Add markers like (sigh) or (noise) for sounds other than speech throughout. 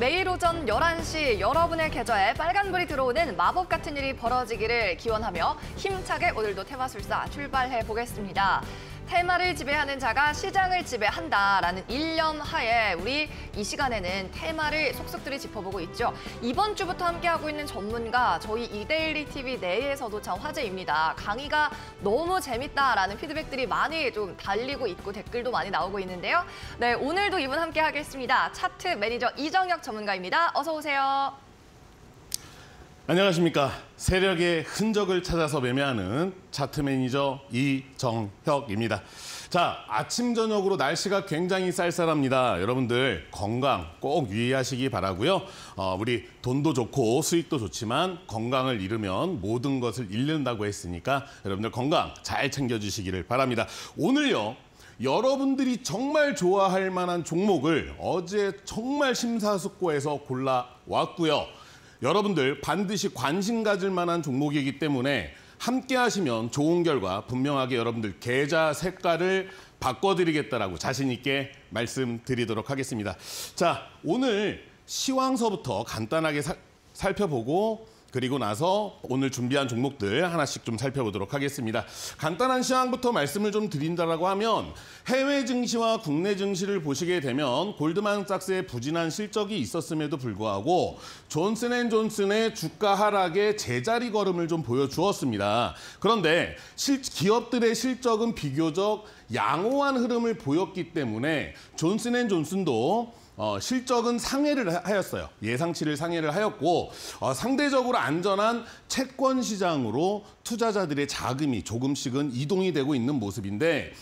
매일 오전 11시 여러분의 계좌에 빨간불이 들어오는 마법 같은 일이 벌어지기를 기원하며 힘차게 오늘도 테마술사 출발해 보겠습니다. 테마를 지배하는 자가 시장을 지배한다라는 일념 하에 우리 이 시간에는 테마를 속속들이 짚어보고 있죠. 이번 주부터 함께하고 있는 전문가 저희 이데일리 TV 내에서도 참 화제입니다. 강의가 너무 재밌다라는 피드백들이 많이 좀 달리고 있고 댓글도 많이 나오고 있는데요. 네, 오늘도 이분 함께하겠습니다. 차트 매니저 이정혁 전문가입니다. 어서 오세요. 안녕하십니까. 세력의 흔적을 찾아서 매매하는 차트 매니저 이정혁입니다. 자, 아침 저녁으로 날씨가 굉장히 쌀쌀합니다. 여러분들 건강 꼭 유의하시기 바라고요. 어, 우리 돈도 좋고 수익도 좋지만 건강을 잃으면 모든 것을 잃는다고 했으니까 여러분들 건강 잘 챙겨주시기를 바랍니다. 오늘요. 여러분들이 정말 좋아할 만한 종목을 어제 정말 심사숙고해서 골라왔고요. 여러분들 반드시 관심 가질 만한 종목이기 때문에 함께 하시면 좋은 결과 분명하게 여러분들 계좌 색깔을 바꿔드리겠다라고 자신 있게 말씀드리도록 하겠습니다. 자, 오늘 시황서부터 간단하게 사, 살펴보고 그리고 나서 오늘 준비한 종목들 하나씩 좀 살펴보도록 하겠습니다. 간단한 시황부터 말씀을 좀 드린다라고 하면 해외 증시와 국내 증시를 보시게 되면 골드만삭스의 부진한 실적이 있었음에도 불구하고 존슨앤존슨의 주가 하락에 제자리 걸음을 좀 보여주었습니다. 그런데 실, 기업들의 실적은 비교적 양호한 흐름을 보였기 때문에 존슨앤존슨도 어, 실적은 상회를 하였어요. 예상치를 상회를 하였고 어, 상대적으로 안전한 채권 시장으로 투자자들의 자금이 조금씩은 이동이 되고 있는 모습인데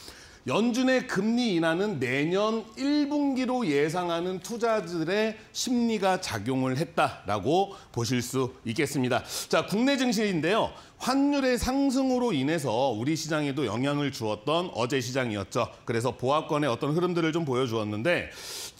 연준의 금리 인하는 내년 1분기로 예상하는 투자들의 심리가 작용을 했다라고 보실 수 있겠습니다. 자, 국내 증시인데요. 환율의 상승으로 인해서 우리 시장에도 영향을 주었던 어제 시장이었죠. 그래서 보합권의 어떤 흐름들을 좀 보여주었는데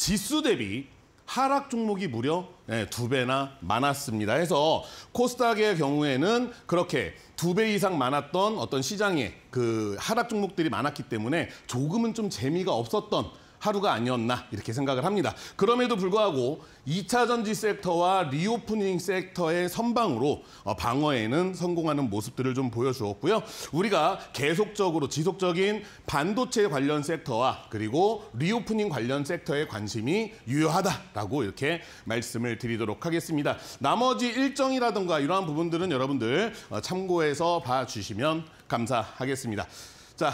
지수 대비 하락 종목이 무려 네, 두 배나 많았습니다. 해서 코스닥의 경우에는 그렇게 두 배 이상 많았던 어떤 시장의 그 하락 종목들이 많았기 때문에 조금은 좀 재미가 없었던 하루가 아니었나 이렇게 생각을 합니다. 그럼에도 불구하고 2차 전지 섹터와 리오프닝 섹터의 선방으로 어, 방어에는 성공하는 모습들을 좀 보여주었고요. 우리가 계속적으로 지속적인 반도체 관련 섹터와 그리고 리오프닝 관련 섹터에 관심이 유효하다라고 이렇게 말씀을 드리도록 하겠습니다. 나머지 일정이라든가 이러한 부분들은 여러분들 어, 참고해서 봐주시면 감사하겠습니다. 자,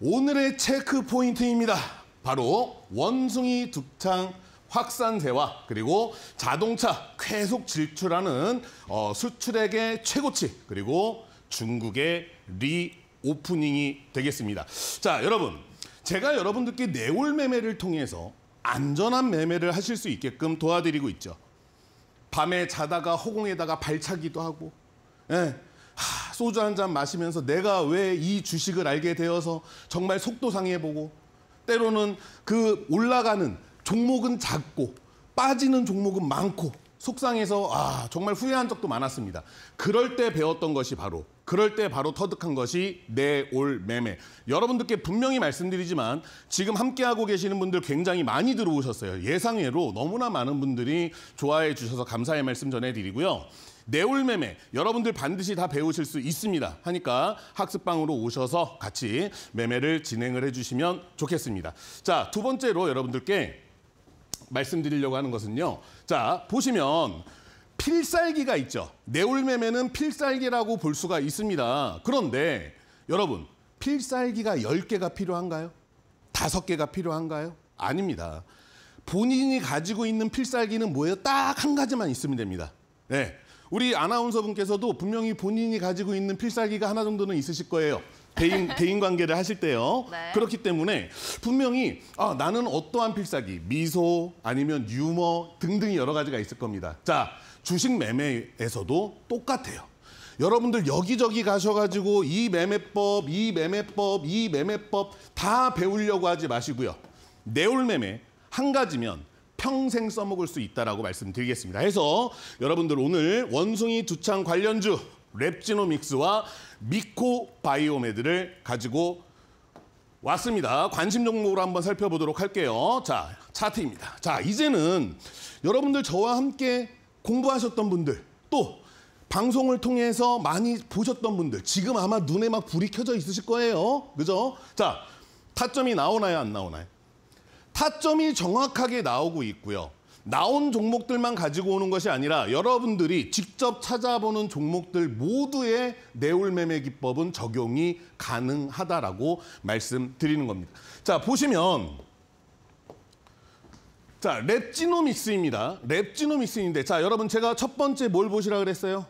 오늘의 체크 포인트입니다. 바로 원숭이 두창 확산세와 그리고 자동차 계속 질출하는 어, 수출액의 최고치 그리고 중국의 리오프닝이 되겠습니다. 자 여러분 제가 여러분들께 내올 매매를 통해서 안전한 매매를 하실 수 있게끔 도와드리고 있죠. 밤에 자다가 허공에다가 발차기도 하고 예. 하, 소주 한잔 마시면서 내가 왜 이 주식을 알게 되어서 정말 속도 상해보고 때로는 그 올라가는 종목은 작고 빠지는 종목은 많고 속상해서 아 정말 후회한 적도 많았습니다. 그럴 때 배웠던 것이 바로 그럴 때 바로 터득한 것이 내 올 매매. 여러분들께 분명히 말씀드리지만 지금 함께하고 계시는 분들 굉장히 많이 들어오셨어요. 예상외로 너무나 많은 분들이 좋아해 주셔서 감사의 말씀 전해드리고요. 내올매매 여러분들 반드시 다 배우실 수 있습니다. 하니까 학습방으로 오셔서 같이 매매를 진행을 해주시면 좋겠습니다. 자, 두 번째로 여러분들께 말씀드리려고 하는 것은요. 자, 보시면 필살기가 있죠. 내올매매는 필살기라고 볼 수가 있습니다. 그런데 여러분, 필살기가 10개가 필요한가요? 5개가 필요한가요? 아닙니다. 본인이 가지고 있는 필살기는 뭐예요? 딱 한 가지만 있으면 됩니다. 네. 우리 아나운서 분께서도 분명히 본인이 가지고 있는 필살기가 하나 정도는 있으실 거예요. 대인, (laughs) 대인 관계를 하실 때요. 네. 그렇기 때문에 분명히 아, 나는 어떠한 필살기, 미소 아니면 유머 등등이 여러 가지가 있을 겁니다. 자, 주식 매매에서도 똑같아요. 여러분들 여기저기 가셔가지고 이 매매법, 이 매매법, 이 매매법 다 배우려고 하지 마시고요. 내올 매매 한 가지면 평생 써먹을 수 있다라고 말씀드리겠습니다. 해서 여러분들 오늘 원숭이 두창 관련주 랩지노믹스와 미코바이오메드를 가지고 왔습니다. 관심 종목으로 한번 살펴보도록 할게요. 자, 차트입니다. 자, 이제는 여러분들 저와 함께 공부하셨던 분들 또 방송을 통해서 많이 보셨던 분들 지금 아마 눈에 막 불이 켜져 있으실 거예요. 그죠? 자, 타점이 나오나요 안 나오나요? 타점이 정확하게 나오고 있고요. 나온 종목들만 가지고 오는 것이 아니라 여러분들이 직접 찾아보는 종목들 모두의 내올 매매 기법은 적용이 가능하다라고 말씀드리는 겁니다. 자, 보시면 자, 랩지노믹스입니다. 랩지노믹스인데 자, 여러분 제가 첫 번째 뭘 보시라 그랬어요?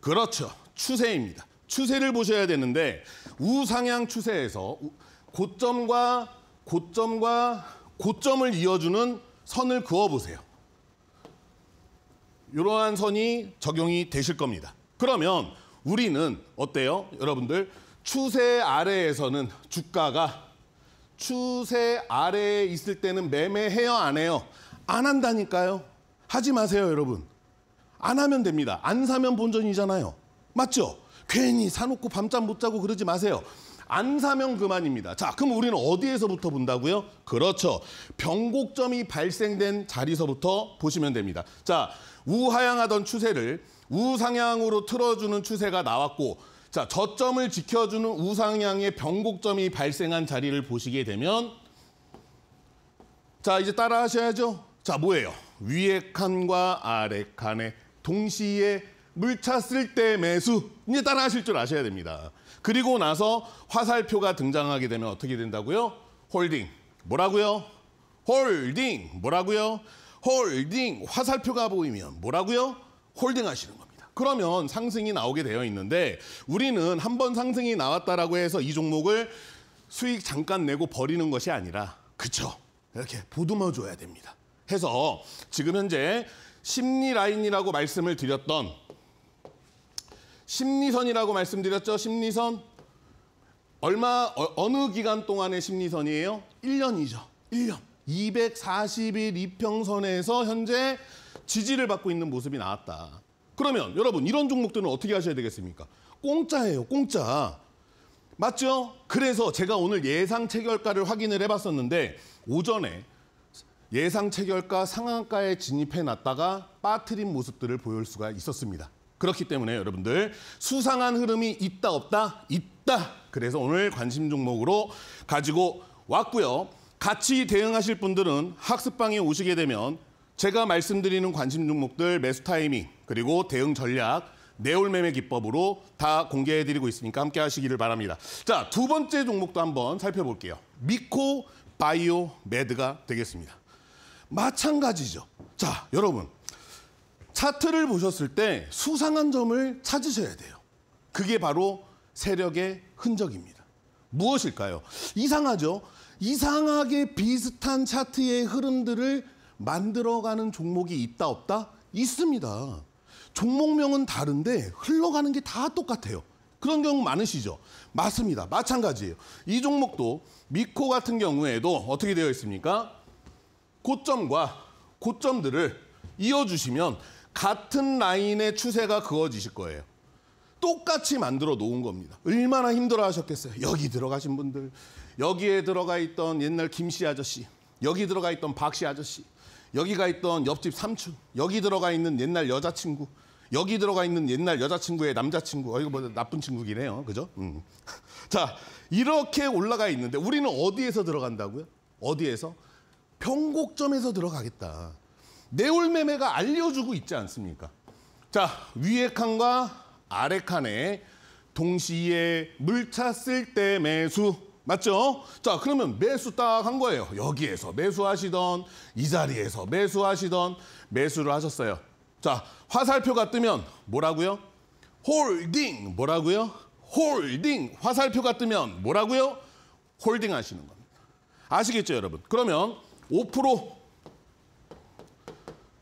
그렇죠. 추세입니다. 추세를 보셔야 되는데 우상향 추세에서 고점과 고점과 고점을 이어주는 선을 그어보세요. 이러한 선이 적용이 되실 겁니다. 그러면 우리는 어때요? 여러분들 추세 아래에서는 주가가 추세 아래에 있을 때는 매매해요 안 해요? 안 한다니까요. 하지 마세요 여러분. 안 하면 됩니다. 안 사면 본전이잖아요. 맞죠? 괜히 사놓고 밤잠 못 자고 그러지 마세요. 안 사면 그만입니다. 자, 그럼 우리는 어디에서부터 본다고요? 그렇죠. 변곡점이 발생된 자리서부터 보시면 됩니다. 자, 우하향하던 추세를 우상향으로 틀어주는 추세가 나왔고 자, 저점을 지켜주는 우상향의 변곡점이 발생한 자리를 보시게 되면 자, 이제 따라 하셔야죠. 자, 뭐예요? 위에 칸과 아래 칸에 동시에 물찼을 때 매수. 이제 따라 하실 줄 아셔야 됩니다. 그리고 나서 화살표가 등장하게 되면 어떻게 된다고요? 홀딩. 뭐라고요? 홀딩. 뭐라고요? 홀딩. 화살표가 보이면 뭐라고요? 홀딩 하시는 겁니다. 그러면 상승이 나오게 되어 있는데 우리는 한 번 상승이 나왔다라고 해서 이 종목을 수익 잠깐 내고 버리는 것이 아니라 그쵸 이렇게 보듬어 줘야 됩니다. 해서 지금 현재 심리 라인이라고 말씀을 드렸던 심리선이라고 말씀드렸죠. 심리선. 얼마 어, 느 기간 동안의 심리선이에요? 1년이죠. 1년. 240일 이평선에서 현재 지지를 받고 있는 모습이 나왔다. 그러면 여러분 이런 종목들은 어떻게 하셔야 되겠습니까? 공짜예요. 공짜. 맞죠? 그래서 제가 오늘 예상 체결가를 확인을 해봤었는데 오전에 예상 체결가 상한가에 진입해 놨다가 빠트린 모습들을 보일 수가 있었습니다. 그렇기 때문에 여러분들 수상한 흐름이 있다 없다 있다. 그래서 오늘 관심 종목으로 가지고 왔고요. 같이 대응하실 분들은 학습방에 오시게 되면 제가 말씀드리는 관심 종목들 매수 타이밍 그리고 대응 전략 내올 매매 기법으로 다 공개해드리고 있으니까 함께 하시기를 바랍니다. 자, 두 번째 종목도 한번 살펴볼게요. 미코 바이오 매드가 되겠습니다. 마찬가지죠. 자, 여러분. 차트를 보셨을 때 수상한 점을 찾으셔야 돼요. 그게 바로 세력의 흔적입니다. 무엇일까요? 이상하죠? 이상하게 비슷한 차트의 흐름들을 만들어가는 종목이 있다 없다? 있습니다. 종목명은 다른데 흘러가는 게 다 똑같아요. 그런 경우 많으시죠? 맞습니다. 마찬가지예요. 이 종목도 미코 같은 경우에도 어떻게 되어 있습니까? 고점과 고점들을 이어주시면 같은 라인의 추세가 그어지실 거예요. 똑같이 만들어 놓은 겁니다. 얼마나 힘들어 하셨겠어요. 여기 들어가신 분들, 여기에 들어가 있던 옛날 김 씨 아저씨, 여기 들어가 있던 박 씨 아저씨, 여기가 있던 옆집 삼촌, 여기 들어가 있는 옛날 여자친구, 여기 들어가 있는 옛날 여자친구의 남자친구. 어, 이거 뭐 나쁜 친구기네요. 그죠? 음. (laughs) 자, 이렇게 올라가 있는데 우리는 어디에서 들어간다고요? 어디에서? 변곡점에서 들어가겠다. 내올매매가 알려주고 있지 않습니까? 자, 위에 칸과 아래 칸에 동시에 물 찼을 때 매수 맞죠? 자, 그러면 매수 딱 한 거예요. 여기에서 매수하시던 이 자리에서 매수하시던 매수를 하셨어요. 자, 화살표가 뜨면 뭐라고요? 홀딩 뭐라고요? 홀딩 화살표가 뜨면 뭐라고요? 홀딩 하시는 겁니다. 아시겠죠, 여러분? 그러면 5%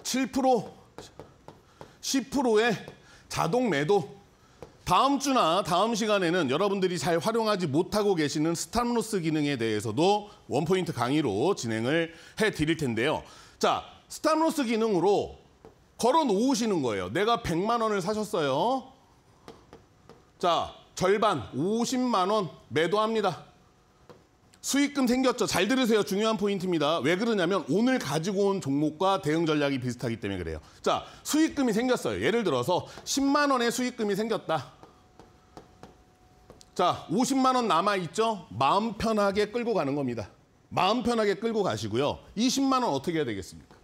7%, 10%의 자동 매도. 다음 주나 다음 시간에는 여러분들이 잘 활용하지 못하고 계시는 스탑로스 기능에 대해서도 원포인트 강의로 진행을 해드릴 텐데요. 자, 스탑로스 기능으로 걸어 놓으시는 거예요. 내가 100만 원을 사셨어요. 자, 절반 50만 원 매도합니다. 수익금 생겼죠. 잘 들으세요. 중요한 포인트입니다. 왜 그러냐면 오늘 가지고 온 종목과 대응 전략이 비슷하기 때문에 그래요. 자, 수익금이 생겼어요. 예를 들어서 10만 원의 수익금이 생겼다. 자, 50만 원 남아 있죠? 마음 편하게 끌고 가는 겁니다. 마음 편하게 끌고 가시고요. 20만 원 어떻게 해야 되겠습니까?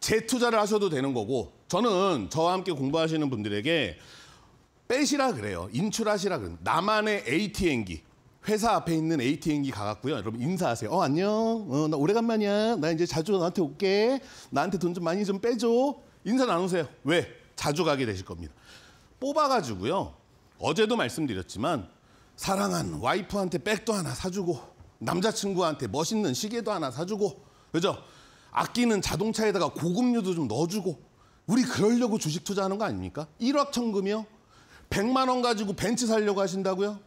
재투자를 하셔도 되는 거고 저는 저와 함께 공부하시는 분들에게 빼시라 그래요. 인출하시라 그래요. 나만의 ATM기. 회사 앞에 있는 ATM기 가갖고요. 여러분 인사하세요. 어 안녕. 어, 나 오래간만이야. 나 이제 자주 나한테 올게. 나한테 돈 좀 많이 좀 빼줘. 인사 나누세요. 왜? 자주 가게 되실 겁니다. 뽑아가지고요. 어제도 말씀드렸지만 사랑한 와이프한테 백도 하나 사주고 남자친구한테 멋있는 시계도 하나 사주고 그죠? 아끼는 자동차에다가 고급류도 좀 넣어주고 우리 그러려고 주식 투자하는 거 아닙니까? 1억 천금이요? 100만 원 가지고 벤츠 살려고 하신다고요?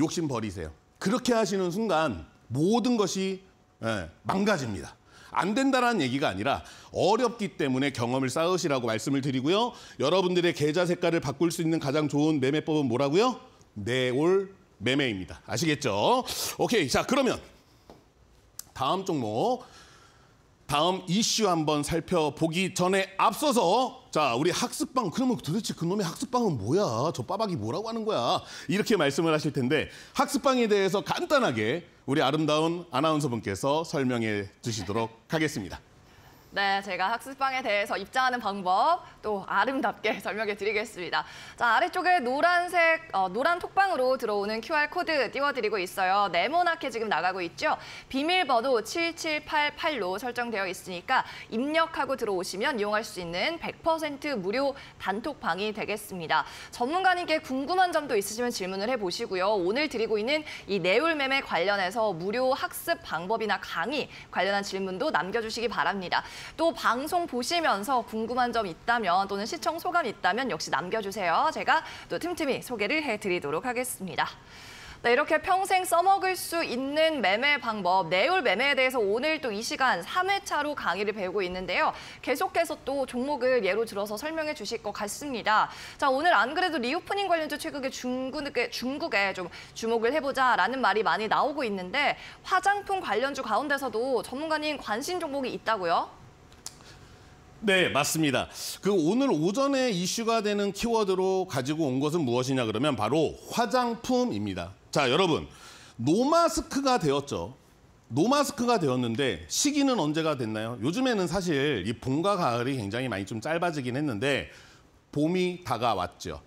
욕심 버리세요. 그렇게 하시는 순간 모든 것이 예, 망가집니다. 안 된다라는 얘기가 아니라 어렵기 때문에 경험을 쌓으시라고 말씀을 드리고요. 여러분들의 계좌 색깔을 바꿀 수 있는 가장 좋은 매매법은 뭐라고요? 내올 매매입니다. 아시겠죠? 오케이. 자, 그러면 다음 종목 다음 이슈 한번 살펴보기 전에 앞서서 자 우리 학습방 그러면 도대체 그놈의 학습방은 뭐야 저 빠박이 뭐라고 하는 거야 이렇게 말씀을 하실 텐데 학습방에 대해서 간단하게 우리 아름다운 아나운서분께서 설명해 주시도록 하겠습니다. 네, 제가 학습방에 대해서 입장하는 방법 또 아름답게 (laughs) 설명해 드리겠습니다. 자, 아래쪽에 노란색, 어, 노란 톡방으로 들어오는 QR코드 띄워드리고 있어요. 네모나게 지금 나가고 있죠? 비밀번호 7788로 설정되어 있으니까 입력하고 들어오시면 이용할 수 있는 100% 무료 단톡방이 되겠습니다. 전문가님께 궁금한 점도 있으시면 질문을 해보시고요. 오늘 드리고 있는 이 내울매매 관련해서 무료 학습 방법이나 강의 관련한 질문도 남겨주시기 바랍니다. 또 방송 보시면서 궁금한 점 있다면 또는 시청 소감 있다면 역시 남겨주세요. 제가 또 틈틈이 소개를 해드리도록 하겠습니다. 네, 이렇게 평생 써먹을 수 있는 매매 방법, 내율 매매에 대해서 오늘 또 이 시간 3회차로 강의를 배우고 있는데요. 계속해서 또 종목을 예로 들어서 설명해 주실 것 같습니다. 자, 오늘 안 그래도 리오프닝 관련주 최근에 중국에, 중국에 좀 주목을 해보자라는 말이 많이 나오고 있는데 화장품 관련주 가운데서도 전문가님 관심 종목이 있다고요? 네, 맞습니다. 그 오늘 오전에 이슈가 되는 키워드로 가지고 온 것은 무엇이냐 그러면 바로 화장품입니다. 자, 여러분. 노마스크가 되었죠. 노마스크가 되었는데 시기는 언제가 됐나요? 요즘에는 사실 이 봄과 가을이 굉장히 많이 좀 짧아지긴 했는데 봄이 다가왔죠.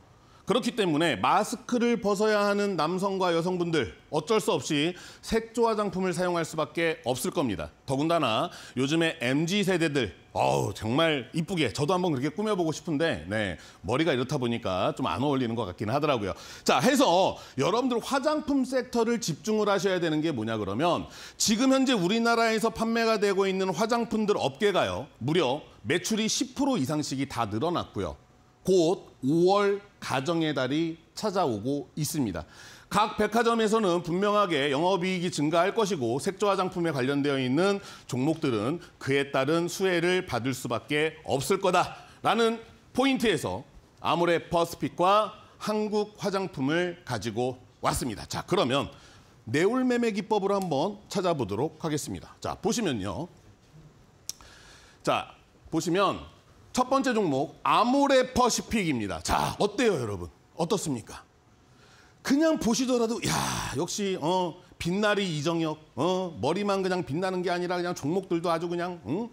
그렇기 때문에 마스크를 벗어야 하는 남성과 여성분들 어쩔 수 없이 색조 화장품을 사용할 수밖에 없을 겁니다. 더군다나 요즘에 MZ 세대들 어우 정말 이쁘게 저도 한번 그렇게 꾸며보고 싶은데 네 머리가 이렇다 보니까 좀 안 어울리는 것 같긴 하더라고요. 자 해서 여러분들 화장품 섹터를 집중을 하셔야 되는 게 뭐냐 그러면 지금 현재 우리나라에서 판매가 되고 있는 화장품들 업계가요 무려 매출이 10% 이상씩이 다 늘어났고요. 곧 5월 가정의 달이 찾아오고 있습니다. 각 백화점에서는 분명하게 영업이익이 증가할 것이고 색조 화장품에 관련되어 있는 종목들은 그에 따른 수혜를 받을 수밖에 없을 거다라는 포인트에서 아모레 퍼스픽과 한국 화장품을 가지고 왔습니다. 자, 그러면 내올 매매 기법을 한번 찾아보도록 하겠습니다. 자, 보시면요. 자, 보시면 첫 번째 종목 아모레 퍼시픽입니다. 자, 어때요, 여러분? 어떻습니까? 그냥 보시더라도 야, 역시 어, 빛나리 이정혁. 어, 머리만 그냥 빛나는 게 아니라 그냥 종목들도 아주 그냥 응?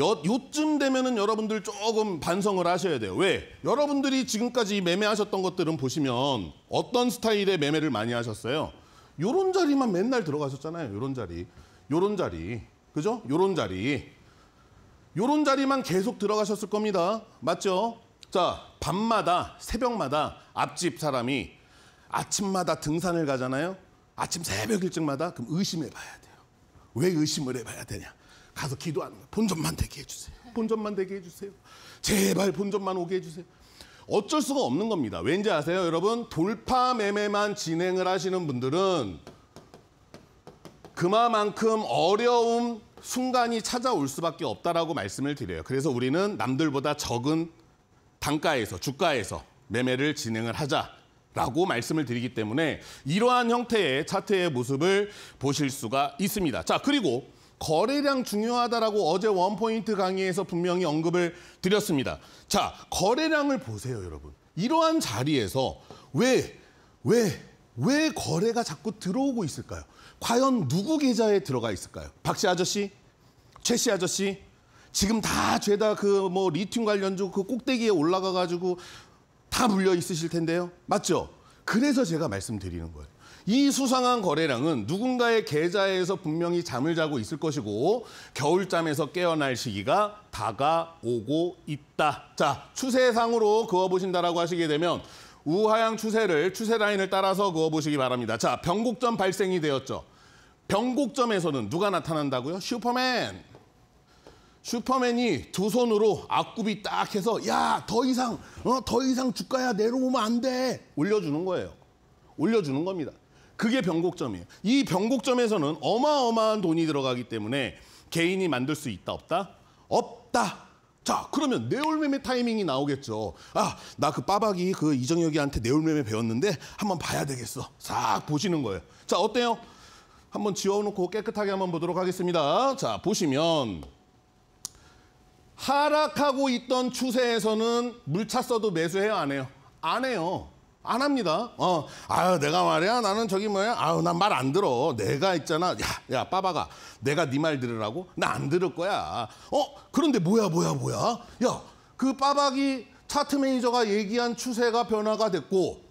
요, 요쯤 되면은 여러분들 조금 반성을 하셔야 돼요. 왜? 여러분들이 지금까지 매매하셨던 것들은 보시면 어떤 스타일의 매매를 많이 하셨어요? 요런 자리만 맨날 들어가셨잖아요. 요런 자리. 요런 자리. 그죠? 요런 자리. 요런 자리만 계속 들어가셨을 겁니다. 맞죠? 자, 밤마다, 새벽마다 앞집 사람이 아침마다 등산을 가잖아요. 아침 새벽 일찍마다 그럼 의심해 봐야 돼요. 왜 의심을 해 봐야 되냐? 가서 기도하는 거예요. 본점만 되게 해 주세요. 본점만 되게 해 주세요. 제발 본점만 오게 해 주세요. 어쩔 수가 없는 겁니다. 왠지 아세요, 여러분? 돌파 매매만 진행을 하시는 분들은 그만큼 마 어려움 순간이 찾아올 수밖에 없다라고 말씀을 드려요. 그래서 우리는 남들보다 적은 단가에서 주가에서 매매를 진행을 하자라고 말씀을 드리기 때문에 이러한 형태의 차트의 모습을 보실 수가 있습니다. 자, 그리고 거래량 중요하다라고 어제 원포인트 강의에서 분명히 언급을 드렸습니다. 자, 거래량을 보세요, 여러분. 이러한 자리에서 왜, 왜, 왜 거래가 자꾸 들어오고 있을까요? 과연 누구 계좌에 들어가 있을까요? 박 씨 아저씨, 최 씨 아저씨, 지금 다 죄다 그 뭐 리튬 관련주 그 꼭대기에 올라가 가지고 다 물려 있으실 텐데요. 맞죠? 그래서 제가 말씀드리는 거예요. 이 수상한 거래량은 누군가의 계좌에서 분명히 잠을 자고 있을 것이고 겨울잠에서 깨어날 시기가 다가오고 있다. 자, 추세상으로 그어보신다라고 하시게 되면 우하향 추세를 추세 라인을 따라서 그어보시기 바랍니다. 자, 변곡점 발생이 되었죠. 변곡점에서는 누가 나타난다고요? 슈퍼맨. 슈퍼맨이 두 손으로 앞굽이 딱 해서 야 더 이상 어더 이상 주가야 내려오면 안돼 올려주는 거예요. 올려주는 겁니다. 그게 변곡점이에요. 이 변곡점에서는 어마어마한 돈이 들어가기 때문에 개인이 만들 수 있다 없다? 없다. 자 그러면 내올매매 타이밍이 나오겠죠. 아 나 그 빠박이 그 이정혁이한테 내올매매 배웠는데 한번 봐야 되겠어. 싹 보시는 거예요. 자 어때요? 한번 지워놓고 깨끗하게 한번 보도록 하겠습니다. 자, 보시면 하락하고 있던 추세에서는 물차써도 매수해요, 안 해요? 안 해요. 안 합니다. 어, 아유, 내가 말이야. 나는 저기 뭐야. 아유, 난 말 안 들어. 내가 있잖아. 야, 야, 빠바가. 내가 네 말 들으라고? 나 안 들을 거야. 어, 그런데 뭐야, 뭐야, 뭐야? 야, 그 빠박이 차트 매니저가 얘기한 추세가 변화가 됐고,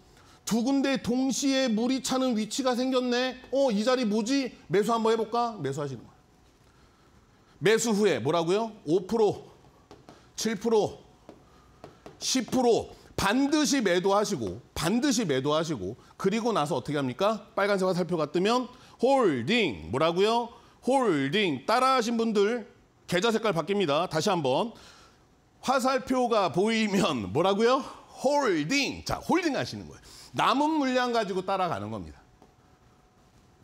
두 군데 동시에 물이 차는 위치가 생겼네. 어, 이 자리 뭐지? 매수 한번 해볼까? 매수하시는 거예요. 매수 후에 뭐라고요? 5%, 7%, 10% 반드시 매도하시고 반드시 매도하시고 그리고 나서 어떻게 합니까? 빨간색 화살표가 뜨면 홀딩 뭐라고요? 홀딩 따라하신 분들 계좌 색깔 바뀝니다. 다시 한번 화살표가 보이면 뭐라고요? 홀딩 자 홀딩 하시는 거예요. 남은 물량 가지고 따라가는 겁니다.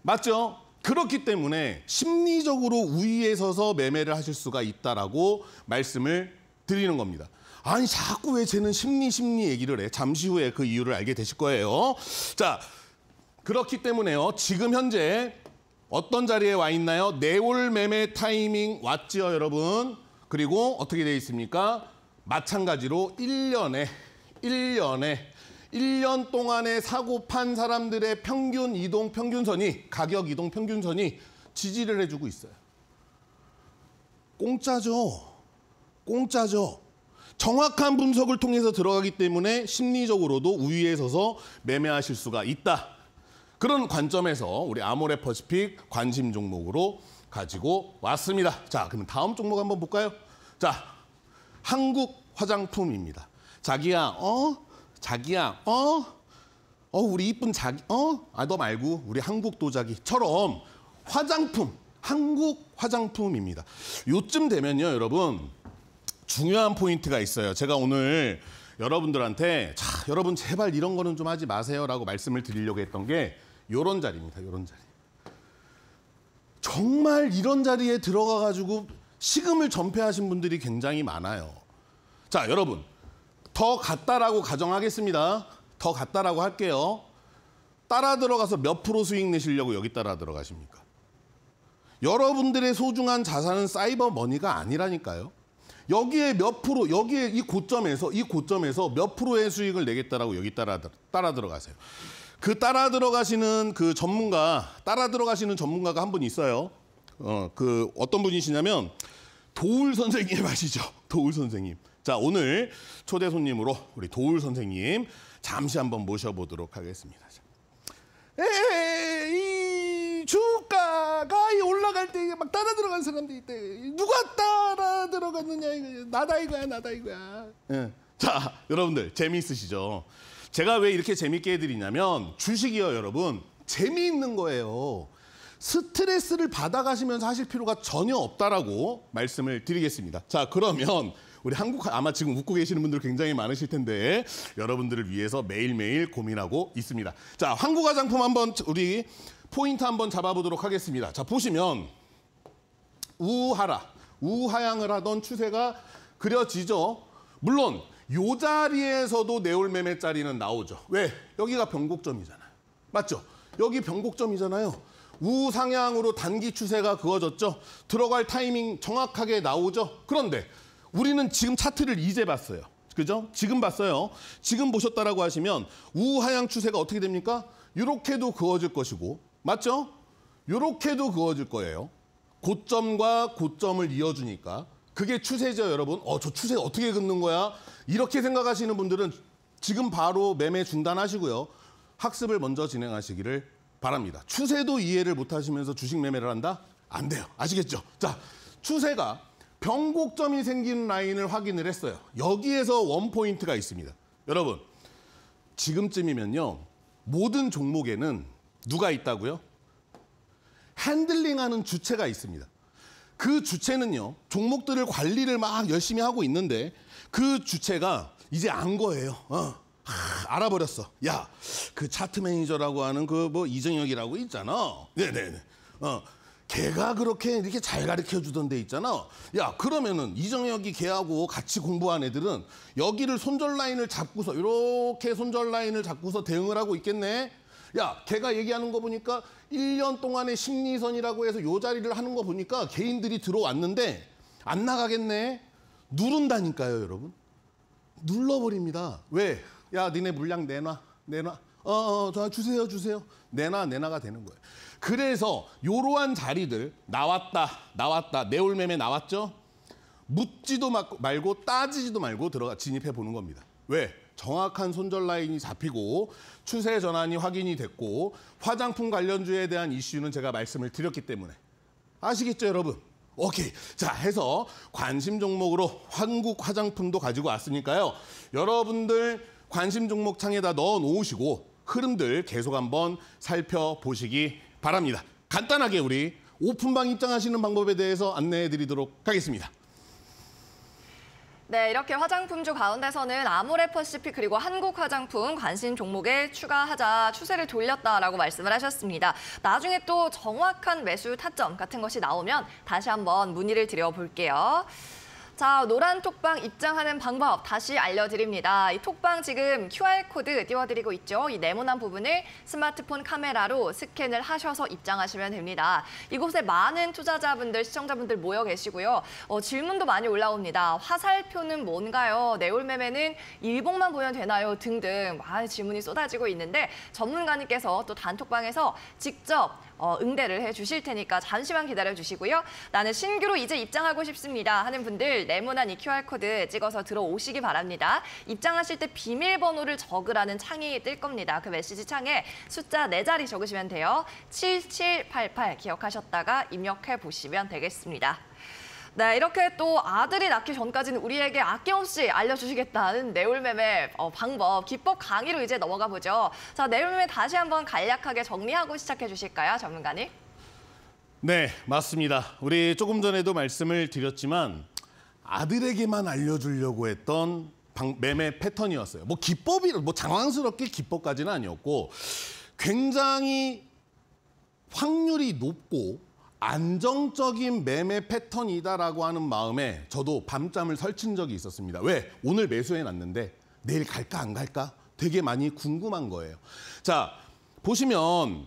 맞죠? 그렇기 때문에 심리적으로 우위에 서서 매매를 하실 수가 있다라고 말씀을 드리는 겁니다. 아니 자꾸 왜 쟤는 심리 심리 얘기를 해. 잠시 후에 그 이유를 알게 되실 거예요. 자, 그렇기 때문에요. 지금 현재 어떤 자리에 와 있나요? 내월 매매 타이밍 왔지요, 여러분. 그리고 어떻게 되어 있습니까? 마찬가지로 1년에 1년에 1년 동안에 사고 판 사람들의 평균 이동 평균선이 가격 이동 평균선이 지지를 해주고 있어요. 공짜죠. 공짜죠. 정확한 분석을 통해서 들어가기 때문에 심리적으로도 우위에 서서 매매하실 수가 있다. 그런 관점에서 우리 아모레 퍼시픽 관심 종목으로 가지고 왔습니다. 자, 그럼 다음 종목 한번 볼까요? 자, 한국 화장품입니다. 자기야, 어? 자기야, 어? 어, 우리 이쁜 자기, 어? 아, 너 말고 우리 한국 도자기처럼 화장품, 한국 화장품입니다. 요쯤 되면요, 여러분. 중요한 포인트가 있어요. 제가 오늘 여러분들한테 자, 여러분 제발 이런 거는 좀 하지 마세요라고 말씀을 드리려고 했던 게 요런 자리입니다. 요런 자리. 정말 이런 자리에 들어가 가지고 식음을 전폐하신 분들이 굉장히 많아요. 자, 여러분. 더 같다라고 가정하겠습니다. 더 같다라고 할게요. 따라 들어가서 몇 프로 수익 내시려고 여기 따라 들어가십니까? 여러분들의 소중한 자산은 사이버 머니가 아니라니까요. 여기에 몇 프로, 여기에 이 고점에서, 이 고점에서 몇 프로의 수익을 내겠다라고 여기 따라, 따라 들어가세요. 그 따라 들어가시는 그 전문가, 따라 들어가시는 전문가가 한 분 있어요. 어, 그 어떤 분이시냐면 도울 선생님 (laughs) 아시죠? 도울 선생님. 자, 오늘 초대 손님으로 우리 도울 선생님 잠시 한번 모셔보도록 하겠습니다. 에이, 주가가 올라갈 때 막 따라 들어간 사람들이 있대. 누가 따라 들어갔느냐 나다 이거야 나다 이거야. 예. 자, 여러분들 재미있으시죠? 제가 왜 이렇게 재밌게 해드리냐면 주식이요 여러분 재미있는 거예요. 스트레스를 받아가시면서 하실 필요가 전혀 없다라고 말씀을 드리겠습니다. 자, 그러면 우리 한국 아마 지금 웃고 계시는 분들 굉장히 많으실 텐데 여러분들을 위해서 매일매일 고민하고 있습니다. 자, 한국 화장품 한번 우리 포인트 한번 잡아보도록 하겠습니다. 자, 보시면 우하라, 우하향을 하던 추세가 그려지죠. 물론 요 자리에서도 네올 매매 짜리는 나오죠. 왜? 여기가 변곡점이잖아요. 맞죠? 여기 변곡점이잖아요. 우상향으로 단기 추세가 그어졌죠. 들어갈 타이밍 정확하게 나오죠. 그런데 우리는 지금 차트를 이제 봤어요. 그죠? 지금 봤어요. 지금 보셨다라고 하시면 우하향 추세가 어떻게 됩니까? 이렇게도 그어질 것이고 맞죠? 이렇게도 그어질 거예요. 고점과 고점을 이어주니까 그게 추세죠, 여러분. 어, 저 추세 어떻게 긋는 거야? 이렇게 생각하시는 분들은 지금 바로 매매 중단하시고요. 학습을 먼저 진행하시기를 바랍니다. 추세도 이해를 못하시면서 주식 매매를 한다? 안 돼요. 아시겠죠? 자, 추세가 변곡점이 생긴 라인을 확인을 했어요. 여기에서 원포인트가 있습니다. 여러분, 지금쯤이면요. 모든 종목에는 누가 있다고요? 핸들링하는 주체가 있습니다. 그 주체는요. 종목들을 관리를 막 열심히 하고 있는데 그 주체가 이제 안 거예요. 어. 하, 알아버렸어. 야, 그 차트 매니저라고 하는 그 뭐 이정혁이라고 있잖아. 네네네. 어, 걔가 그렇게 이렇게 잘 가르쳐 주던 데 있잖아. 야, 그러면은 이정혁이 걔하고 같이 공부한 애들은 여기를 손절 라인을 잡고서 이렇게 손절 라인을 잡고서 대응을 하고 있겠네. 야, 걔가 얘기하는 거 보니까 1년 동안의 심리선이라고 해서 요 자리를 하는 거 보니까 개인들이 들어왔는데 안 나가겠네. 누른다니까요, 여러분. 눌러버립니다. 왜? 야, 니네 물량 내놔. 내놔. 어, 어, 어 주세요, 주세요. 내놔, 내놔가 되는 거예요. 그래서 이러한 자리들 나왔다 나왔다 내올매매 나왔죠? 묻지도 말고 따지지도 말고 들어가 진입해 보는 겁니다. 왜? 정확한 손절 라인이 잡히고 추세 전환이 확인이 됐고 화장품 관련주에 대한 이슈는 제가 말씀을 드렸기 때문에 아시겠죠 여러분? 오케이. 자, 해서 관심 종목으로 한국 화장품도 가지고 왔으니까요. 여러분들 관심 종목 창에다 넣어 놓으시고 흐름들 계속 한번 살펴보시기 바랍니다. 간단하게 우리 오픈방 입장하시는 방법에 대해서 안내해 드리도록 하겠습니다. 네, 이렇게 화장품주 가운데서는 아모레퍼시픽 그리고 한국 화장품 관심 종목에 추가하자 추세를 돌렸다라고 말씀을 하셨습니다. 나중에 또 정확한 매수 타점 같은 것이 나오면 다시 한번 문의를 드려볼게요. 자, 노란 톡방 입장하는 방법 다시 알려드립니다. 이 톡방 지금 QR코드 띄워드리고 있죠. 이 네모난 부분을 스마트폰 카메라로 스캔을 하셔서 입장하시면 됩니다. 이곳에 많은 투자자분들, 시청자분들 모여 계시고요. 어, 질문도 많이 올라옵니다. 화살표는 뭔가요? 네올매매는 일봉만 보면 되나요? 등등 많은 아, 질문이 쏟아지고 있는데 전문가님께서 또 단톡방에서 직접 어, 응대를 해주실 테니까 잠시만 기다려주시고요. 나는 신규로 이제 입장하고 싶습니다 하는 분들 네모난 이 QR코드 찍어서 들어오시기 바랍니다. 입장하실 때 비밀번호를 적으라는 창이 뜰 겁니다. 그 메시지 창에 숫자 네자리 적으시면 돼요. 7788 기억하셨다가 입력해 보시면 되겠습니다. 네, 이렇게 또 아들이 낳기 전까지는 우리에게 아낌없이 알려주시겠다는 내울매매 어, 방법, 기법 강의로 이제 넘어가 보죠. 자, 내울매매 다시 한번 간략하게 정리하고 시작해 주실까요, 전문가님? 네, 맞습니다. 우리 조금 전에도 말씀을 드렸지만 아들에게만 알려주려고 했던 방, 매매 패턴이었어요. 뭐 기법이, 뭐 장황스럽게 기법까지는 아니었고 굉장히 확률이 높고 안정적인 매매 패턴이다라고 하는 마음에 저도 밤잠을 설친 적이 있었습니다. 왜? 오늘 매수해 놨는데 내일 갈까 안 갈까? 되게 많이 궁금한 거예요. 자, 보시면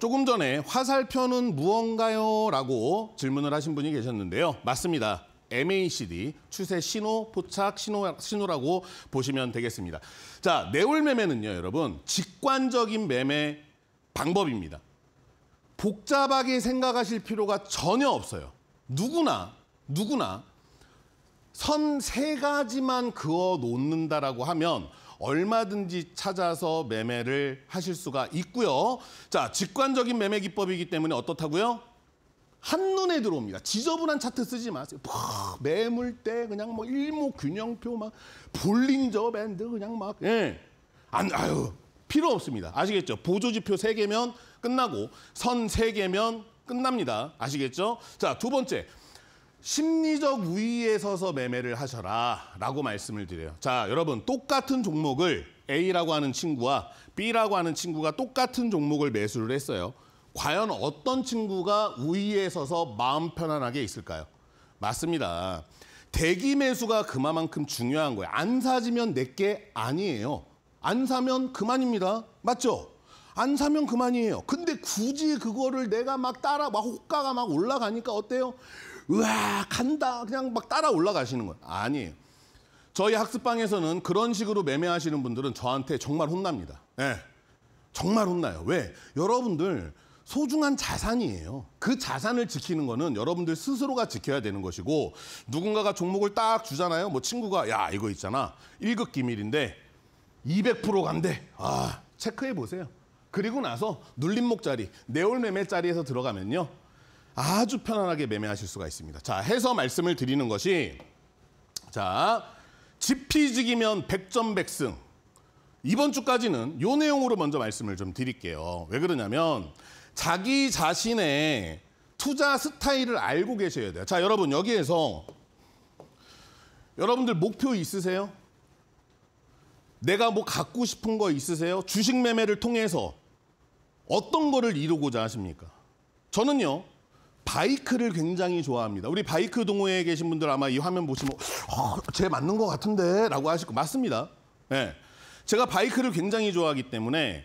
조금 전에 화살표는 무언가요? 라고 질문을 하신 분이 계셨는데요. 맞습니다. MACD, 추세 신호, 포착 신호, 신호라고 보시면 되겠습니다. 자, 내월 매매는요, 여러분. 직관적인 매매 방법입니다. 복잡하게 생각하실 필요가 전혀 없어요. 누구나 누구나 선 세 가지만 그어 놓는다라고 하면 얼마든지 찾아서 매매를 하실 수가 있고요. 자, 직관적인 매매 기법이기 때문에 어떻다고요? 한눈에 들어옵니다. 지저분한 차트 쓰지 마세요. 막 매물 때 그냥 뭐 일목 균형표 막 볼린저 밴드 그냥 막 예. 안 아유 필요 없습니다. 아시겠죠? 보조지표 세개면 끝나고 선 세개면 끝납니다. 아시겠죠? 자, 두 번째. 심리적 우위에 서서 매매를 하셔라 라고 말씀을 드려요. 자, 여러분 똑같은 종목을 A라고 하는 친구와 B라고 하는 친구가 똑같은 종목을 매수를 했어요. 과연 어떤 친구가 우위에 서서 마음 편안하게 있을까요? 맞습니다. 대기 매수가 그만큼 중요한 거예요. 안 사지면 내게 아니에요. 안 사면 그만입니다. 맞죠? 안 사면 그만이에요. 근데 굳이 그거를 내가 막 따라 막 호가가 막 올라가니까 어때요? 으아 간다 그냥 막 따라 올라가시는 거예요. 아니에요. 저희 학습방에서는 그런 식으로 매매하시는 분들은 저한테 정말 혼납니다. 네, 정말 혼나요. 왜? 여러분들 소중한 자산이에요. 그 자산을 지키는 거는 여러분들 스스로가 지켜야 되는 것이고 누군가가 종목을 딱 주잖아요. 뭐 친구가 야 이거 있잖아. 일급 기밀인데 200% 간대. 아, 체크해 보세요. 그리고 나서 눌림목 자리, 네올 매매 자리에서 들어가면요. 아주 편안하게 매매하실 수가 있습니다. 자, 해서 말씀을 드리는 것이 자, 지피지기면 100점 100승. 이번 주까지는 요 내용으로 먼저 말씀을 좀 드릴게요. 왜 그러냐면 자기 자신의 투자 스타일을 알고 계셔야 돼요. 자, 여러분 여기에서 여러분들 목표 있으세요? 내가 뭐 갖고 싶은 거 있으세요? 주식 매매를 통해서 어떤 거를 이루고자 하십니까? 저는요. 바이크를 굉장히 좋아합니다. 우리 바이크 동호회에 계신 분들 아마 이 화면 보시면 어, 제 맞는 것 같은데 라고 하실 거 맞습니다. 예. 네. 제가 바이크를 굉장히 좋아하기 때문에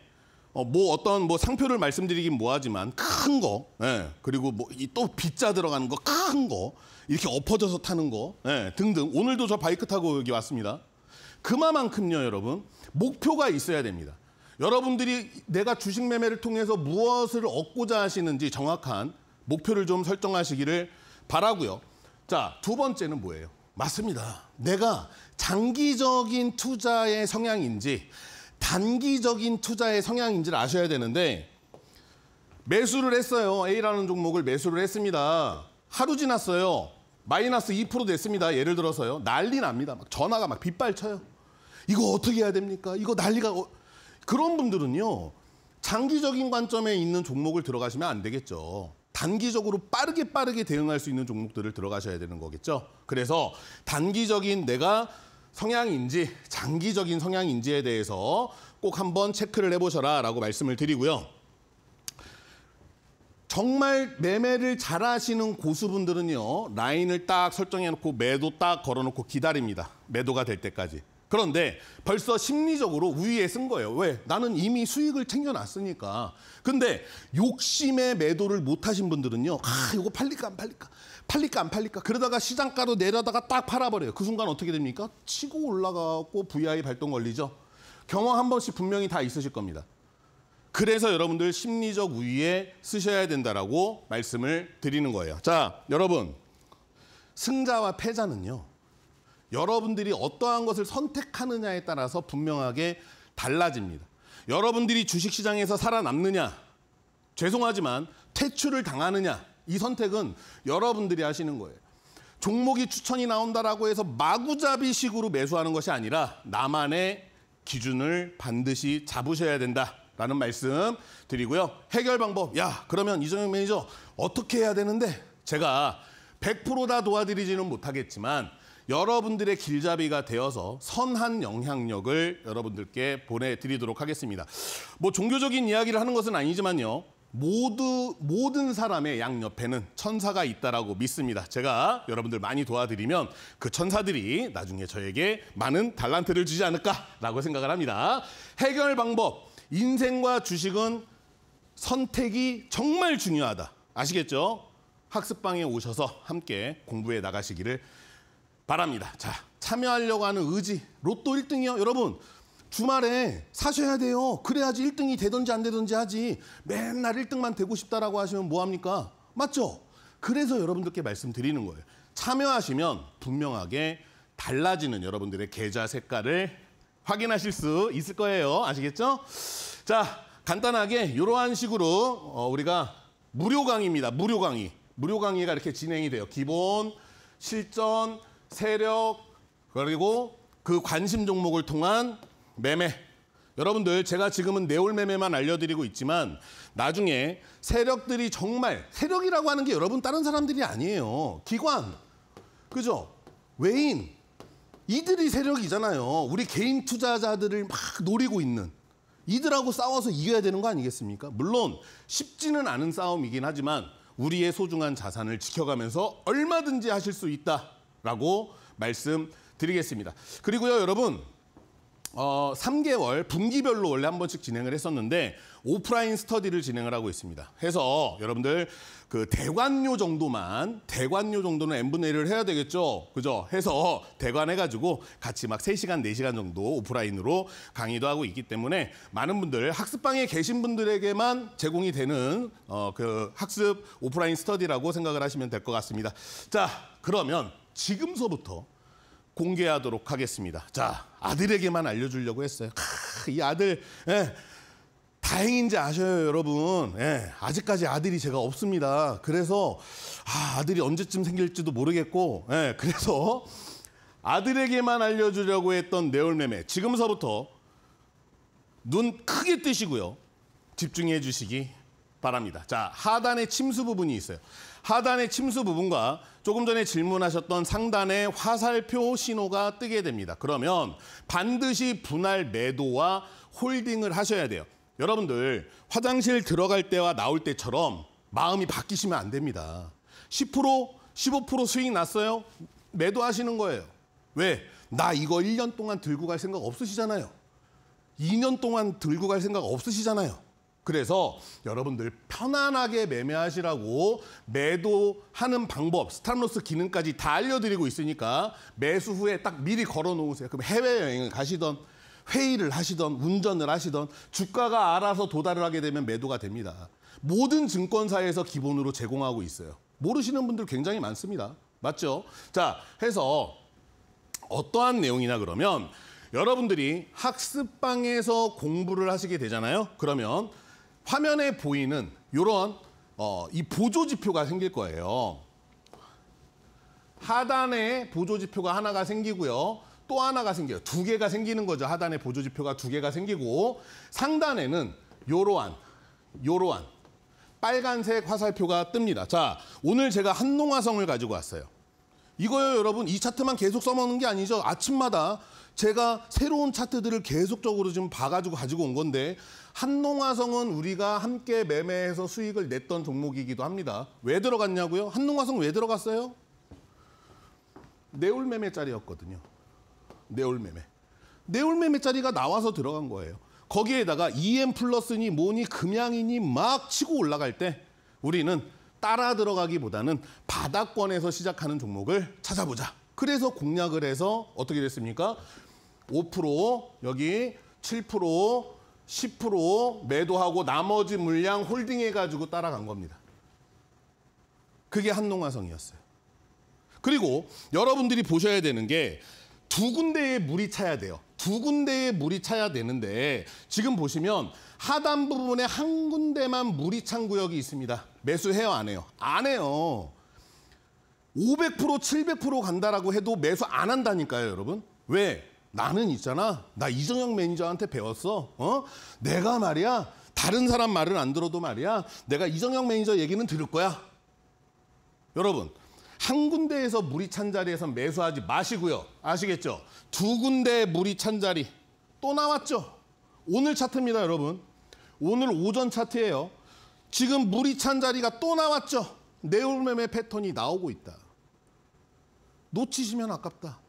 어, 뭐 어떤 뭐 상표를 말씀드리긴 뭐하지만 큰 거, 예. 그리고 뭐 또 빗자 들어가는 거 큰 거, 이렇게 엎어져서 타는 거, 예. 등등. 오늘도 저 바이크 타고 여기 왔습니다. 그만큼요, 마 여러분. 목표가 있어야 됩니다. 여러분들이 내가 주식 매매를 통해서 무엇을 얻고자 하시는지 정확한 목표를 좀 설정하시기를 바라고요. 자, 두 번째는 뭐예요? 맞습니다. 내가 장기적인 투자의 성향인지 단기적인 투자의 성향인지를 아셔야 되는데 매수를 했어요. A라는 종목을 매수를 했습니다. 하루 지났어요. 마이너스 2% 됐습니다. 예를 들어서요. 난리 납니다. 막 전화가 막 빗발쳐요. 이거 어떻게 해야 됩니까? 이거 난리가 어... 그런 분들은요. 장기적인 관점에 있는 종목을 들어가시면 안 되겠죠. 단기적으로 빠르게 빠르게 대응할 수 있는 종목들을 들어가셔야 되는 거겠죠. 그래서 단기적인 내가 성향인지 장기적인 성향인지에 대해서 꼭 한번 체크를 해보셔라라고 말씀을 드리고요. 정말 매매를 잘하시는 고수분들은요 라인을 딱 설정해놓고 매도 딱 걸어놓고 기다립니다. 매도가 될 때까지. 그런데 벌써 심리적으로 우위에 쓴 거예요. 왜? 나는 이미 수익을 챙겨놨으니까. 근데 욕심에 매도를 못하신 분들은요. 아, 이거 팔릴까 안 팔릴까? 팔릴까 안 팔릴까? 그러다가 시장가로 내려다가 딱 팔아버려요. 그 순간 어떻게 됩니까? 치고 올라가고 VI 발동 걸리죠. 경험 한 번씩 분명히 다 있으실 겁니다. 그래서 여러분들 심리적 우위에 쓰셔야 된다라고 말씀을 드리는 거예요. 자, 여러분. 승자와 패자는요. 여러분들이 어떠한 것을 선택하느냐에 따라서 분명하게 달라집니다. 여러분들이 주식시장에서 살아남느냐, 죄송하지만 퇴출을 당하느냐, 이 선택은 여러분들이 하시는 거예요. 종목이 추천이 나온다라고 해서 마구잡이식으로 매수하는 것이 아니라 나만의 기준을 반드시 잡으셔야 된다. 라는 말씀 드리고요. 해결 방법. 야, 그러면 이정현 매니저 어떻게 해야 되는데? 제가 100%다 도와드리지는 못하겠지만 여러분들의 길잡이가 되어서 선한 영향력을 여러분들께 보내드리도록 하겠습니다. 뭐 종교적인 이야기를 하는 것은 아니지만요. 모두 모든 사람의 양옆에는 천사가 있다라고 믿습니다. 제가 여러분들 많이 도와드리면 그 천사들이 나중에 저에게 많은 달란트를 주지 않을까라고 생각을 합니다. 해결 방법 인생과 주식은 선택이 정말 중요하다. 아시겠죠? 학습방에 오셔서 함께 공부해 나가시기를 바랍니다. 자, 참여하려고 하는 의지. 로또 1등이요. 여러분, 주말에 사셔야 돼요. 그래야지 1등이 되든지 안 되든지 하지. 맨날 1등만 되고 싶다라고 하시면 뭐합니까? 맞죠? 그래서 여러분들께 말씀드리는 거예요. 참여하시면 분명하게 달라지는 여러분들의 계좌 색깔을 확인하실 수 있을 거예요. 아시겠죠? 자, 간단하게 이러한 식으로 어, 우리가 무료 강의입니다. 무료 강의. 무료 강의가 이렇게 진행이 돼요. 기본, 실전, 세력, 그리고 그 관심 종목을 통한 매매. 여러분들 제가 지금은 내올 매매만 알려드리고 있지만 나중에 세력들이 정말 세력이라고 하는 게 여러분 다른 사람들이 아니에요. 기관, 그죠? 외인, 이들이 세력이잖아요. 우리 개인 투자자들을 막 노리고 있는 이들하고 싸워서 이겨야 되는 거 아니겠습니까? 물론 쉽지는 않은 싸움이긴 하지만 우리의 소중한 자산을 지켜가면서 얼마든지 하실 수 있다라고 말씀드리겠습니다. 그리고요, 여러분 어, 3개월 분기별로 원래 한 번씩 진행을 했었는데 오프라인 스터디를 진행을 하고 있습니다. 해서 여러분들 그 대관료 정도만 대관료 정도는 n분의 1을 해야 되겠죠. 그죠? 해서 대관해 가지고 같이 막 3시간, 4시간 정도 오프라인으로 강의도 하고 있기 때문에 많은 분들 학습방에 계신 분들에게만 제공이 되는 어, 그 학습 오프라인 스터디라고 생각을 하시면 될 것 같습니다. 자, 그러면 지금서부터 공개하도록 하겠습니다. 자, 아들에게만 알려주려고 했어요. 크, 이 아들, 예, 다행인지 아셔요, 여러분. 예, 아직까지 아들이 제가 없습니다. 그래서 아, 아들이 언제쯤 생길지도 모르겠고, 예, 그래서 아들에게만 알려주려고 했던 내올매매 지금서부터 눈 크게 뜨시고요. 집중해 주시기 바랍니다. 자, 하단에 침수 부분이 있어요. 하단의 침수 부분과 조금 전에 질문하셨던 상단의 화살표 신호가 뜨게 됩니다. 그러면 반드시 분할 매도와 홀딩을 하셔야 돼요. 여러분들 화장실 들어갈 때와 나올 때처럼 마음이 바뀌시면 안 됩니다. 10%, 15% 수익 났어요? 매도하시는 거예요. 왜? 나 이거 1년 동안 들고 갈 생각 없으시잖아요. 2년 동안 들고 갈 생각 없으시잖아요. 그래서 여러분들 편안하게 매매하시라고 매도하는 방법, 스탑로스 기능까지 다 알려드리고 있으니까 매수 후에 딱 미리 걸어놓으세요. 그럼 해외여행을 가시던 회의를 하시던 운전을 하시던 주가가 알아서 도달을 하게 되면 매도가 됩니다. 모든 증권사에서 기본으로 제공하고 있어요. 모르시는 분들 굉장히 많습니다. 맞죠? 자, 해서 어떠한 내용이냐 그러면 여러분들이 학습방에서 공부를 하시게 되잖아요. 그러면 화면에 보이는 이런 어, 이 보조 지표가 생길 거예요. 하단에 보조 지표가 하나가 생기고요. 또 하나가 생겨요. 두 개가 생기는 거죠. 하단에 보조 지표가 두 개가 생기고 상단에는 요러한 요러한 빨간색 화살표가 뜹니다. 자, 오늘 제가 한농화성을 가지고 왔어요. 이거요, 여러분. 이 차트만 계속 써먹는 게 아니죠. 아침마다 제가 새로운 차트들을 계속적으로 지금 봐가지고 가지고 온 건데 한농화성은 우리가 함께 매매해서 수익을 냈던 종목이기도 합니다. 왜 들어갔냐고요? 한농화성 왜 들어갔어요? 네올 매매짜리였거든요. 네올 매매. 네올 매매짜리가 나와서 들어간 거예요. 거기에다가 EM 플러스니 뭐니 금양이니 막 치고 올라갈 때 우리는 따라 들어가기보다는 바닥권에서 시작하는 종목을 찾아보자. 그래서 공략을 해서 어떻게 됐습니까? 5% 여기 7% 10% 매도하고 나머지 물량 홀딩해가지고 따라간 겁니다. 그게 한농화성이었어요. 그리고 여러분들이 보셔야 되는 게 두 군데에 물이 차야 돼요. 두 군데에 물이 차야 되는데 지금 보시면 하단 부분에 한 군데만 물이 찬 구역이 있습니다. 매수해요, 안 해요? 안 해요. 500% 700% 간다라고 해도 매수 안 한다니까요, 여러분. 왜? 나는 있잖아. 나 이정영 매니저한테 배웠어. 어? 내가 말이야. 다른 사람 말을 안 들어도 말이야. 내가 이정영 매니저 얘기는 들을 거야. 여러분, 한 군데에서 물이 찬 자리에서 매수하지 마시고요. 아시겠죠? 두 군데 물이 찬 자리 또 나왔죠? 오늘 차트입니다, 여러분. 오늘 오전 차트예요. 지금 물이 찬 자리가 또 나왔죠? 내올 매매 패턴이 나오고 있다. 놓치시면 아깝다.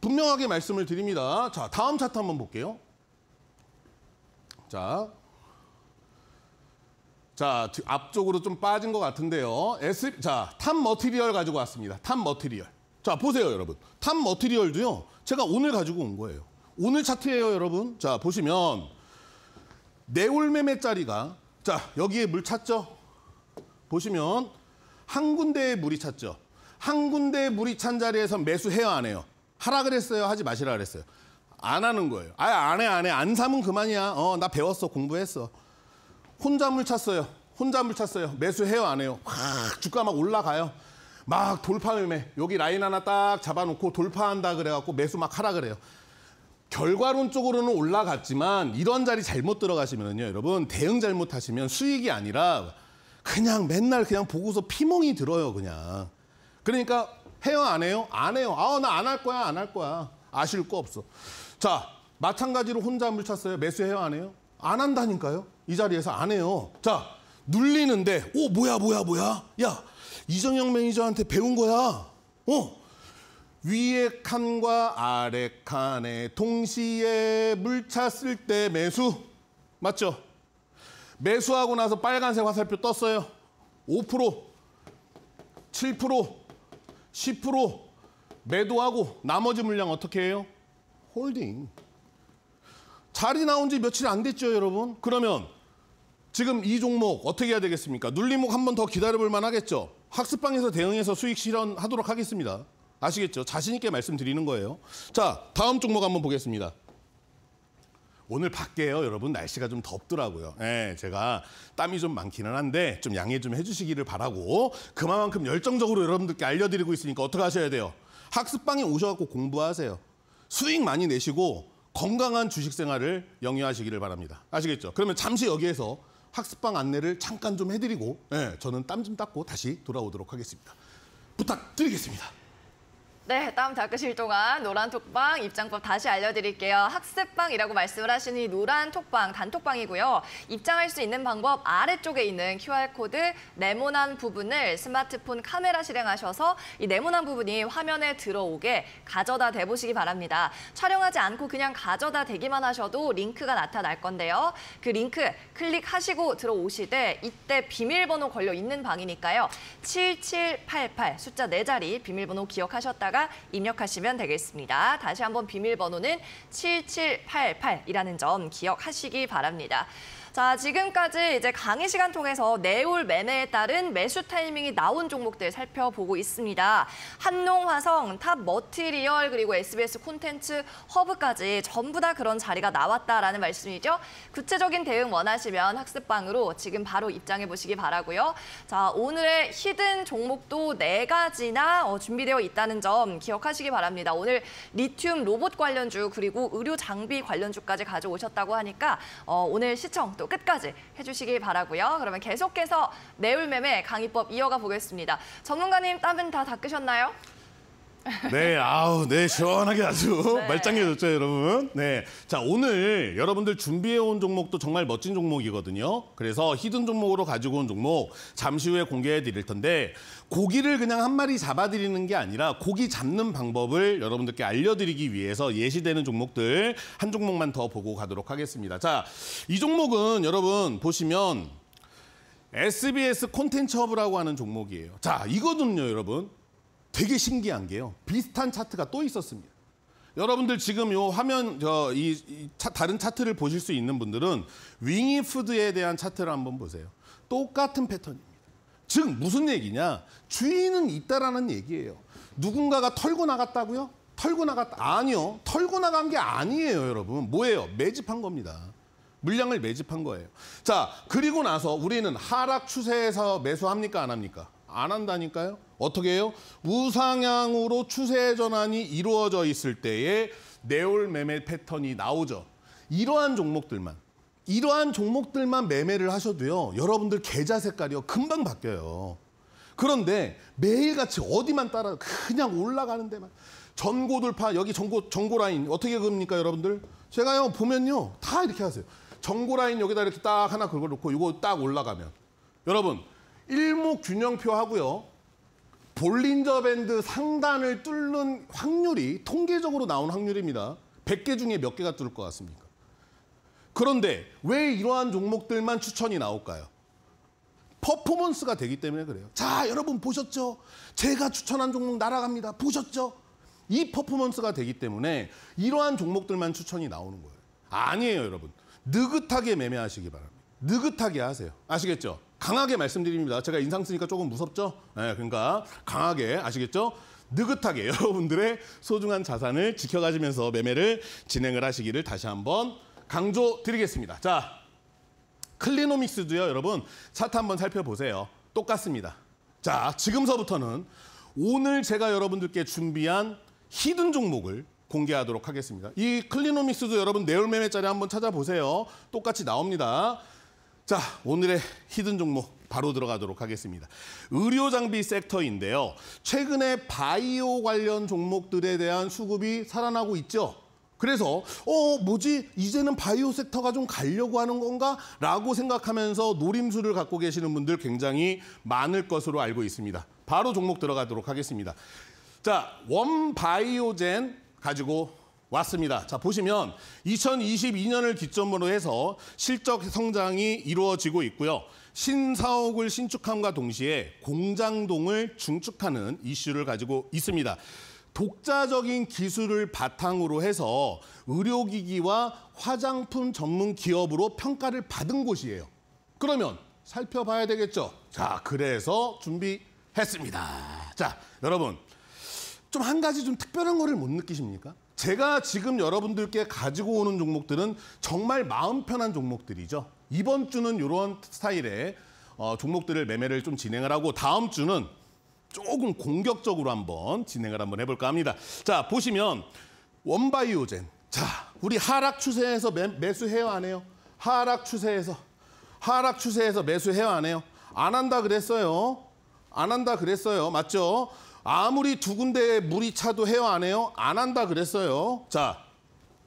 분명하게 말씀을 드립니다. 자, 다음 차트 한번 볼게요. 자, 자 앞쪽으로 좀 빠진 것 같은데요. S, 자, 탑 머티리얼 가지고 왔습니다. 탑 머티리얼. 자, 보세요, 여러분. 탑 머티리얼도요. 제가 오늘 가지고 온 거예요. 오늘 차트예요, 여러분. 자, 보시면 네올매매 짜리가 자, 여기에 물 찼죠? 보시면 한 군데에 물이 찼죠? 한 군데에 물이 찬 자리에서 매수해야 안 해요? 하라 그랬어요. 하지 마시라 그랬어요. 안 하는 거예요. 아예 안 해, 안 해. 안 사면 그만이야. 어, 나 배웠어. 공부했어. 혼잣물 찼어요. 혼잣물 찼어요. 매수해요, 안 해요? 확 주가 막 올라가요. 막 돌파 매매. 여기 라인 하나 딱 잡아놓고 돌파한다 그래갖고 매수 막 하라 그래요. 결과론적으로는 올라갔지만 이런 자리 잘못 들어가시면요, 여러분. 대응 잘못하시면 수익이 아니라 그냥 맨날 그냥 보고서 피멍이 들어요, 그냥. 그러니까 해요, 안 해요? 안 해요. 아, 나 안 할 거야, 안 할 거야. 아실 거 없어. 자, 마찬가지로 혼자 물찼어요. 매수해요, 안 해요? 안 한다니까요. 이 자리에서 안 해요. 자, 눌리는데, 오, 뭐야, 뭐야, 뭐야? 야, 이정영 매니저한테 배운 거야. 어? 위에 칸과 아래 칸에 동시에 물 찼을 때 매수. 맞죠? 매수하고 나서 빨간색 화살표 떴어요. 5%, 7%, 10% 매도하고 나머지 물량 어떻게 해요? 홀딩. 자리 나온 지 며칠 안 됐죠, 여러분? 그러면 지금 이 종목 어떻게 해야 되겠습니까? 눌림목 한 번 더 기다려볼 만하겠죠? 학습방에서 대응해서 수익 실현하도록 하겠습니다. 아시겠죠? 자신 있게 말씀드리는 거예요. 자, 다음 종목 한번 보겠습니다. 오늘 밖에요, 여러분. 날씨가 좀 덥더라고요. 예, 제가 땀이 좀 많기는 한데 좀 양해 좀 해주시기를 바라고 그만큼 열정적으로 여러분들께 알려드리고 있으니까 어떻게 하셔야 돼요? 학습방에 오셔갖고 공부하세요. 수익 많이 내시고 건강한 주식 생활을 영위하시기를 바랍니다. 아시겠죠? 그러면 잠시 여기에서 학습방 안내를 잠깐 좀 해드리고 예, 저는 땀 좀 닦고 다시 돌아오도록 하겠습니다. 부탁드리겠습니다. 네, 다음 닦으실 동안 노란 톡방 입장법 다시 알려드릴게요. 학습방이라고 말씀을 하시니 노란 톡방, 단톡방이고요. 입장할 수 있는 방법 아래쪽에 있는 QR코드 네모난 부분을 스마트폰 카메라 실행하셔서 이 네모난 부분이 화면에 들어오게 가져다 대보시기 바랍니다. 촬영하지 않고 그냥 가져다 대기만 하셔도 링크가 나타날 건데요. 그 링크 클릭하시고 들어오시되 이때 비밀번호 걸려 있는 방이니까요. 7788 숫자 네자리 비밀번호 기억하셨다가 번호에다가 입력하시면 되겠습니다. 다시 한번 비밀번호는 7788이라는 점 기억하시기 바랍니다. 자, 지금까지 이제 강의 시간 통해서 내올 매매에 따른 매수 타이밍이 나온 종목들 살펴보고 있습니다. 한농화성, 탑 머티리얼 그리고 SBS 콘텐츠 허브까지 전부 다 그런 자리가 나왔다라는 말씀이죠. 구체적인 대응 원하시면 학습방으로 지금 바로 입장해 보시기 바라고요. 자, 오늘의 히든 종목도 네 가지나 어, 준비되어 있다는 점 기억하시기 바랍니다. 오늘 리튬 로봇 관련주 그리고 의료 장비 관련주까지 가져오셨다고 하니까 어, 오늘 시청 또또 끝까지 해주시길 바라고요. 그러면 계속해서 내울매매 강의법 이어가 보겠습니다. 전문가님 땀은 다 닦으셨나요? 네, 아우, 네, 시원하게 아주 (laughs) 네. 말짱해졌죠, 여러분. 네. 자, 오늘 여러분들 준비해온 종목도 정말 멋진 종목이거든요. 그래서 히든 종목으로 가지고 온 종목 잠시 후에 공개해 드릴 텐데, 고기를 그냥 한 마리 잡아드리는 게 아니라 고기 잡는 방법을 여러분들께 알려드리기 위해서 예시되는 종목들 한 종목만 더 보고 가도록 하겠습니다. 자, 이 종목은 여러분 보시면 SBS 콘텐츠 허브라고 하는 종목이에요. 자, 이거든요 여러분. 되게 신기한 게요. 비슷한 차트가 또 있었습니다. 여러분들 지금 요 화면 저 이 다른 차트를 보실 수 있는 분들은 윙이푸드에 대한 차트를 한번 보세요. 똑같은 패턴입니다. 즉 무슨 얘기냐? 주인은 있다라는 얘기예요. 누군가가 털고 나갔다고요? 털고 나갔다 아니요. 털고 나간 게 아니에요, 여러분. 뭐예요? 매집한 겁니다. 물량을 매집한 거예요. 자, 그리고 나서 우리는 하락 추세에서 매수합니까? 안 합니까? 안 한다니까요. 어떻게 해요? 우상향으로 추세 전환이 이루어져 있을 때에 내올 매매 패턴이 나오죠. 이러한 종목들만 이러한 종목들만 매매를 하셔도요. 여러분들 계좌 색깔이요. 금방 바뀌어요. 그런데 매일같이 어디만 따라 그냥 올라가는 데만 전고 돌파 여기 전고 전고 라인 어떻게 그 긋니까 여러분들? 제가요 보면요 다 이렇게 하세요. 전고 라인 여기다 이렇게 딱 하나 긁어 놓고 이거 딱 올라가면 여러분 일목 균형표 하고요. 볼린저밴드 상단을 뚫는 확률이 통계적으로 나온 확률입니다. 100개 중에 몇 개가 뚫을 것 같습니까? 그런데 왜 이러한 종목들만 추천이 나올까요? 퍼포먼스가 되기 때문에 그래요. 자, 여러분 보셨죠? 제가 추천한 종목 날아갑니다. 보셨죠? 이 퍼포먼스가 되기 때문에 이러한 종목들만 추천이 나오는 거예요. 아니에요, 여러분. 느긋하게 매매하시기 바랍니다. 느긋하게 하세요. 아시겠죠? 강하게 말씀드립니다. 제가 인상 쓰니까 조금 무섭죠? 네, 그러니까 강하게 아시겠죠? 느긋하게 (laughs) 여러분들의 소중한 자산을 지켜가시면서 매매를 진행을 하시기를 다시 한번 강조드리겠습니다. 자, 클리노믹스도요, 여러분 차트 한번 살펴보세요. 똑같습니다. 자, 지금서부터는 오늘 제가 여러분들께 준비한 히든 종목을 공개하도록 하겠습니다. 이 클리노믹스도 여러분 내일 매매자리 한번 찾아보세요. 똑같이 나옵니다. 자, 오늘의 히든 종목 바로 들어가도록 하겠습니다. 의료 장비 섹터인데요. 최근에 바이오 관련 종목들에 대한 수급이 살아나고 있죠. 그래서 어 뭐지 이제는 바이오 섹터가 좀 가려고 하는 건가 라고 생각하면서 노림수를 갖고 계시는 분들 굉장히 많을 것으로 알고 있습니다. 바로 종목 들어가도록 하겠습니다. 자 원바이오젠 가지고 왔습니다. 자, 보시면 2022년을 기점으로 해서 실적 성장이 이루어지고 있고요. 신사옥을 신축함과 동시에 공장동을 중축하는 이슈를 가지고 있습니다. 독자적인 기술을 바탕으로 해서 의료기기와 화장품 전문 기업으로 평가를 받은 곳이에요. 그러면 살펴봐야 되겠죠. 자, 그래서 준비했습니다. 자, 여러분. 좀 한 가지 좀 특별한 거를 못 느끼십니까? 제가 지금 여러분들께 가지고 오는 종목들은 정말 마음 편한 종목들이죠. 이번 주는 이런 스타일의 어, 종목들을 매매를 좀 진행을 하고 다음 주는 조금 공격적으로 한번 진행을 한번 해볼까 합니다. 자 보시면 원바이오젠. 자 우리 하락 추세에서 매, 매수해요 안 해요? 하락 추세에서 하락 추세에서 매수해요 안 해요? 안 한다 그랬어요. 안 한다 그랬어요. 맞죠? 아무리 두 군데에 물이 차도 해요 안 해요? 안 한다 그랬어요. 자,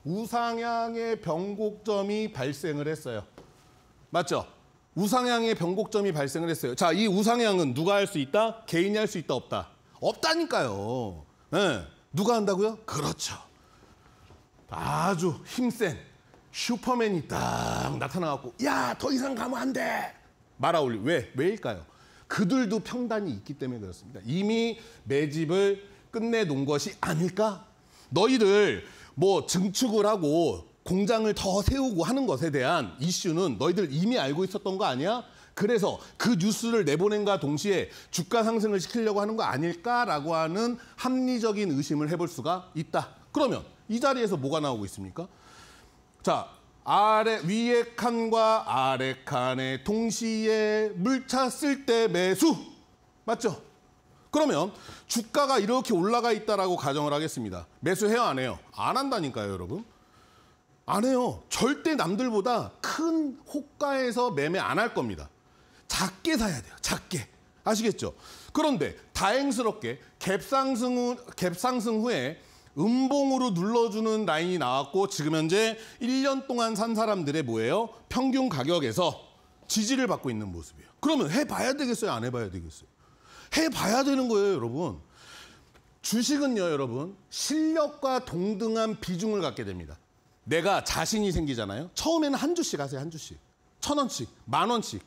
우상향의 변곡점이 발생을 했어요. 맞죠? 우상향의 변곡점이 발생을 했어요. 자, 이 우상향은 누가 할 수 있다? 개인이 할 수 있다, 없다? 없다니까요. 네. 누가 한다고요? 그렇죠. 아주 힘센 슈퍼맨이 딱 나타나갖고 야, 더 이상 가면 안 돼. 말아올리. 왜? 왜일까요? 그들도 평단이 있기 때문에 그렇습니다. 이미 매집을 끝내놓은 것이 아닐까? 너희들 뭐 증축을 하고 공장을 더 세우고 하는 것에 대한 이슈는 너희들 이미 알고 있었던 거 아니야? 그래서 그 뉴스를 내보낸과 동시에 주가 상승을 시키려고 하는 거 아닐까라고 하는 합리적인 의심을 해볼 수가 있다. 그러면 이 자리에서 뭐가 나오고 있습니까? 자, 아래 위에 칸과 아래 칸에 동시에 물 찼을 때 매수 맞죠? 그러면 주가가 이렇게 올라가 있다라고 가정을 하겠습니다. 매수해요, 안 해요? 안 한다니까요, 여러분. 안 해요. 절대 남들보다 큰 호가에서 매매 안 할 겁니다. 작게 사야 돼요. 작게. 아시겠죠? 그런데 다행스럽게 갭상승, 후, 갭상승 후에 음봉으로 눌러주는 라인이 나왔고 지금 현재 1년 동안 산 사람들의 뭐예요? 평균 가격에서 지지를 받고 있는 모습이에요. 그러면 해봐야 되겠어요? 안 해봐야 되겠어요? 해봐야 되는 거예요, 여러분. 주식은요, 여러분. 실력과 동등한 비중을 갖게 됩니다. 내가 자신이 생기잖아요. 처음에는 한 주씩 하세요, 한 주씩. 천 원씩, 만 원씩.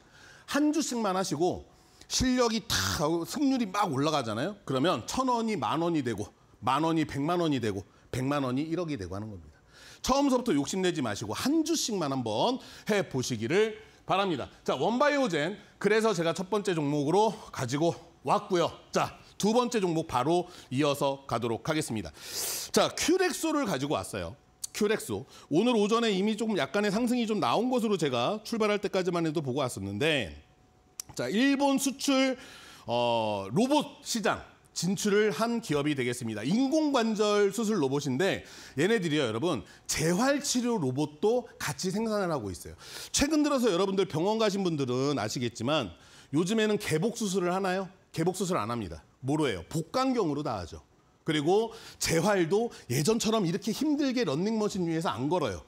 한 주씩만 하시고 실력이 탁 하고 승률이 막 올라가잖아요. 그러면 천 원이 만 원이 되고 만 원이 백만 원이 되고 백만 원이 일억이 되고 하는 겁니다. 처음서부터 욕심내지 마시고 한 주씩만 한번 해보시기를 바랍니다. 자, 원바이오젠. 그래서 제가 첫 번째 종목으로 가지고 왔고요. 자, 두 번째 종목 바로 이어서 가도록 하겠습니다. 자, 큐렉소를 가지고 왔어요. 큐렉소. 오늘 오전에 이미 조금 약간의 상승이 좀 나온 것으로 제가 출발할 때까지만 해도 보고 왔었는데 자, 일본 수출 어, 로봇 시장 진출을 한 기업이 되겠습니다. 인공관절 수술 로봇인데 얘네들이요 여러분 재활치료 로봇도 같이 생산을 하고 있어요. 최근 들어서 여러분들 병원 가신 분들은 아시겠지만 요즘에는 개복 수술을 하나요? 개복 수술 안 합니다. 뭐로 해요? 복강경으로 다 하죠. 그리고 재활도 예전처럼 이렇게 힘들게 런닝머신 위에서 안 걸어요.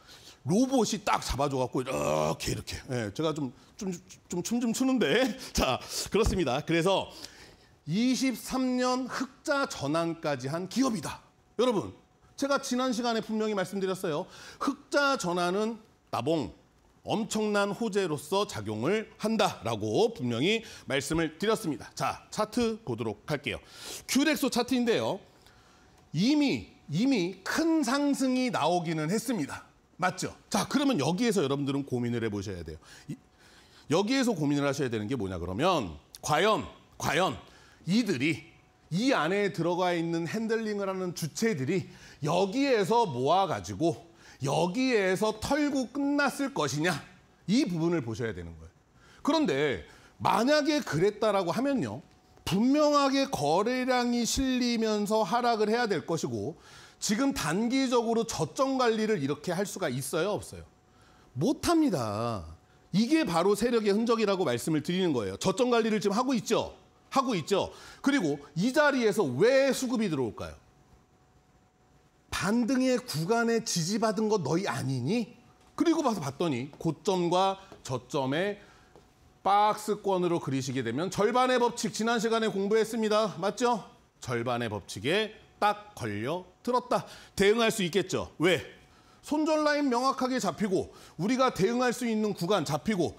로봇이 딱 잡아줘갖고 이렇게 이렇게. 예, 제가 좀 좀 좀춤 좀 추는데 (laughs) 자 그렇습니다. 그래서 23년 흑자 전환까지 한 기업이다. 여러분, 제가 지난 시간에 분명히 말씀드렸어요. 흑자 전환은 나봉, 엄청난 호재로서 작용을 한다라고 분명히 말씀을 드렸습니다. 자, 차트 보도록 할게요. 큐렉소 차트인데요. 이미 이미 큰 상승이 나오기는 했습니다. 맞죠? 자, 그러면 여기에서 여러분들은 고민을 해보셔야 돼요. 여기에서 고민을 하셔야 되는 게 뭐냐 그러면 과연 과연 이들이 이 안에 들어가 있는 핸들링을 하는 주체들이 여기에서 모아가지고 여기에서 털고 끝났을 것이냐 이 부분을 보셔야 되는 거예요. 그런데 만약에 그랬다라고 하면요. 분명하게 거래량이 실리면서 하락을 해야 될 것이고 지금 단기적으로 저점 관리를 이렇게 할 수가 있어요, 없어요? 못합니다. 이게 바로 세력의 흔적이라고 말씀을 드리는 거예요. 저점 관리를 지금 하고 있죠? 하고 있죠. 그리고 이 자리에서 왜 수급이 들어올까요? 반등의 구간에 지지받은 거 너희 아니니? 그리고 봐서 봤더니 고점과 저점에 박스권으로 그리시게 되면 절반의 법칙 지난 시간에 공부했습니다. 맞죠? 절반의 법칙에 딱 걸려 들었다. 대응할 수 있겠죠. 왜? 손절 라인 명확하게 잡히고 우리가 대응할 수 있는 구간 잡히고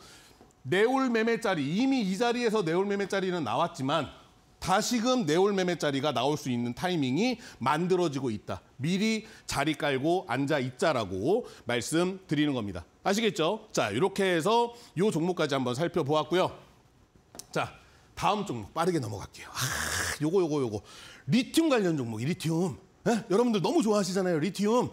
내올 매매 짜리 이미 이 자리에서 내올 매매 짜리는 나왔지만 다시금 내올 매매 짜리가 나올 수 있는 타이밍이 만들어지고 있다. 미리 자리 깔고 앉아 있자라고 말씀드리는 겁니다. 아시겠죠? 자, 이렇게 해서 이 종목까지 한번 살펴보았고요. 자, 다음 종목 빠르게 넘어갈게요. 아, 요거 요거 요거. 리튬 관련 종목이 리튬. 에? 예? 여러분들 너무 좋아하시잖아요. 리튬.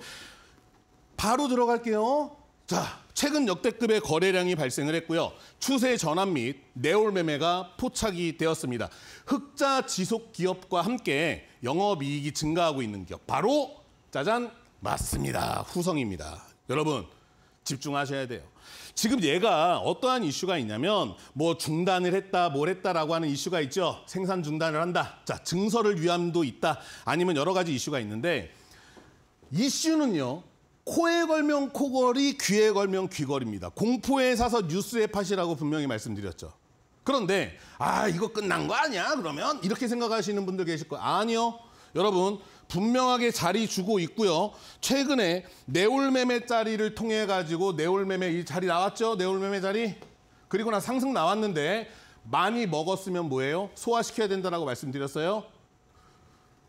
바로 들어갈게요. 자, 최근 역대급의 거래량이 발생을 했고요. 추세 전환 및네올 매매가 포착이 되었습니다. 흑자 지속 기업과 함께 영업이익이 증가하고 있는 기업. 바로 짜잔 맞습니다. 후성입니다. 여러분 집중하셔야 돼요. 지금 얘가 어떠한 이슈가 있냐면 뭐 중단을 했다, 뭘 했다라고 하는 이슈가 있죠. 생산 중단을 한다. 자, 증설을 위함도 있다. 아니면 여러 가지 이슈가 있는데 이슈는요. 코에 걸면 코걸이, 귀에 걸면 귀걸입니다. 공포에 사서 뉴스에 팥이라고 분명히 말씀드렸죠. 그런데 아 이거 끝난 거 아니야 그러면 이렇게 생각하시는 분들 계실 거예요. 아니요. 여러분 분명하게 자리 주고 있고요. 최근에 네올매매 자리를 통해 가지고 네올매매 이 자리 나왔죠? 네올매매 자리? 그리고 나 상승 나왔는데 많이 먹었으면 뭐예요? 소화시켜야 된다라고 말씀드렸어요.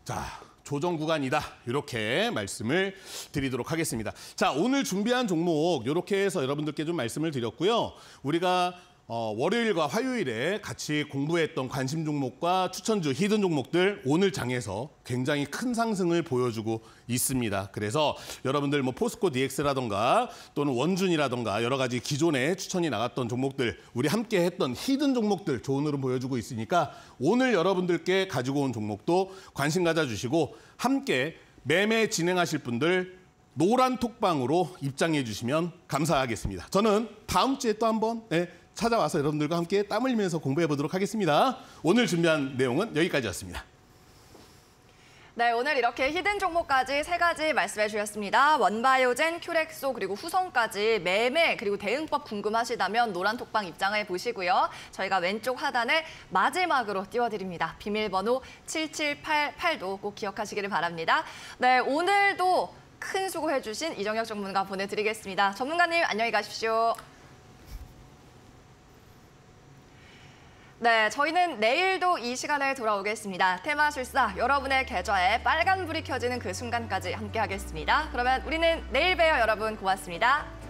자, 조정 구간이다. 이렇게 말씀을 드리도록 하겠습니다. 자, 오늘 준비한 종목 이렇게 해서 여러분들께 좀 말씀을 드렸고요. 우리가 어, 월요일과 화요일에 같이 공부했던 관심 종목과 추천주 히든 종목들 오늘 장에서 굉장히 큰 상승을 보여주고 있습니다. 그래서 여러분들 뭐 포스코 DX라던가 또는 원준이라던가 여러 가지 기존에 추천이 나갔던 종목들 우리 함께 했던 히든 종목들 좋은 흐름 보여주고 있으니까 오늘 여러분들께 가지고 온 종목도 관심 가져주시고 함께 매매 진행하실 분들 노란 톡방으로 입장해 주시면 감사하겠습니다. 저는 다음 주에 또 한번 네, 찾아와서 여러분들과 함께 땀 흘리면서 공부해 보도록 하겠습니다. 오늘 준비한 내용은 여기까지였습니다. 네, 오늘 이렇게 히든 종목까지 세 가지 말씀해 주셨습니다. 원바이오젠, 큐렉소, 그리고 후성까지 매매, 그리고 대응법 궁금하시다면 노란톡방 입장해 보시고요. 저희가 왼쪽 하단에 마지막으로 띄워드립니다. 비밀번호 7788도 꼭 기억하시기를 바랍니다. 네, 오늘도 큰 수고해 주신 이정혁 전문가 보내드리겠습니다. 전문가님 안녕히 가십시오. 네, 저희는 내일도 이 시간에 돌아오겠습니다. 테마실사 여러분의 계좌에 빨간불이 켜지는 그 순간까지 함께하겠습니다. 그러면 우리는 내일 봬요, 여러분. 고맙습니다.